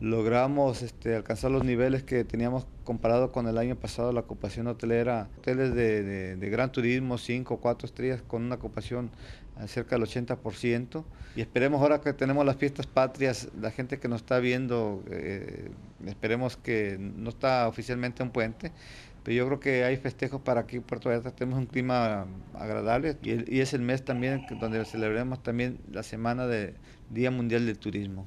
logramos este, alcanzar los niveles que teníamos comparado con el año pasado la ocupación hotelera, hoteles de, gran turismo, 5 o 4 estrellas con una ocupación cerca del 80% y esperemos ahora que tenemos las fiestas patrias, la gente que nos está viendo, eh, esperemos que no está oficialmente un puente, pero yo creo que hay festejos para aquí en Puerto Vallarta, tenemos un clima agradable y, y es el mes también donde celebremos también la semana de Día Mundial del Turismo.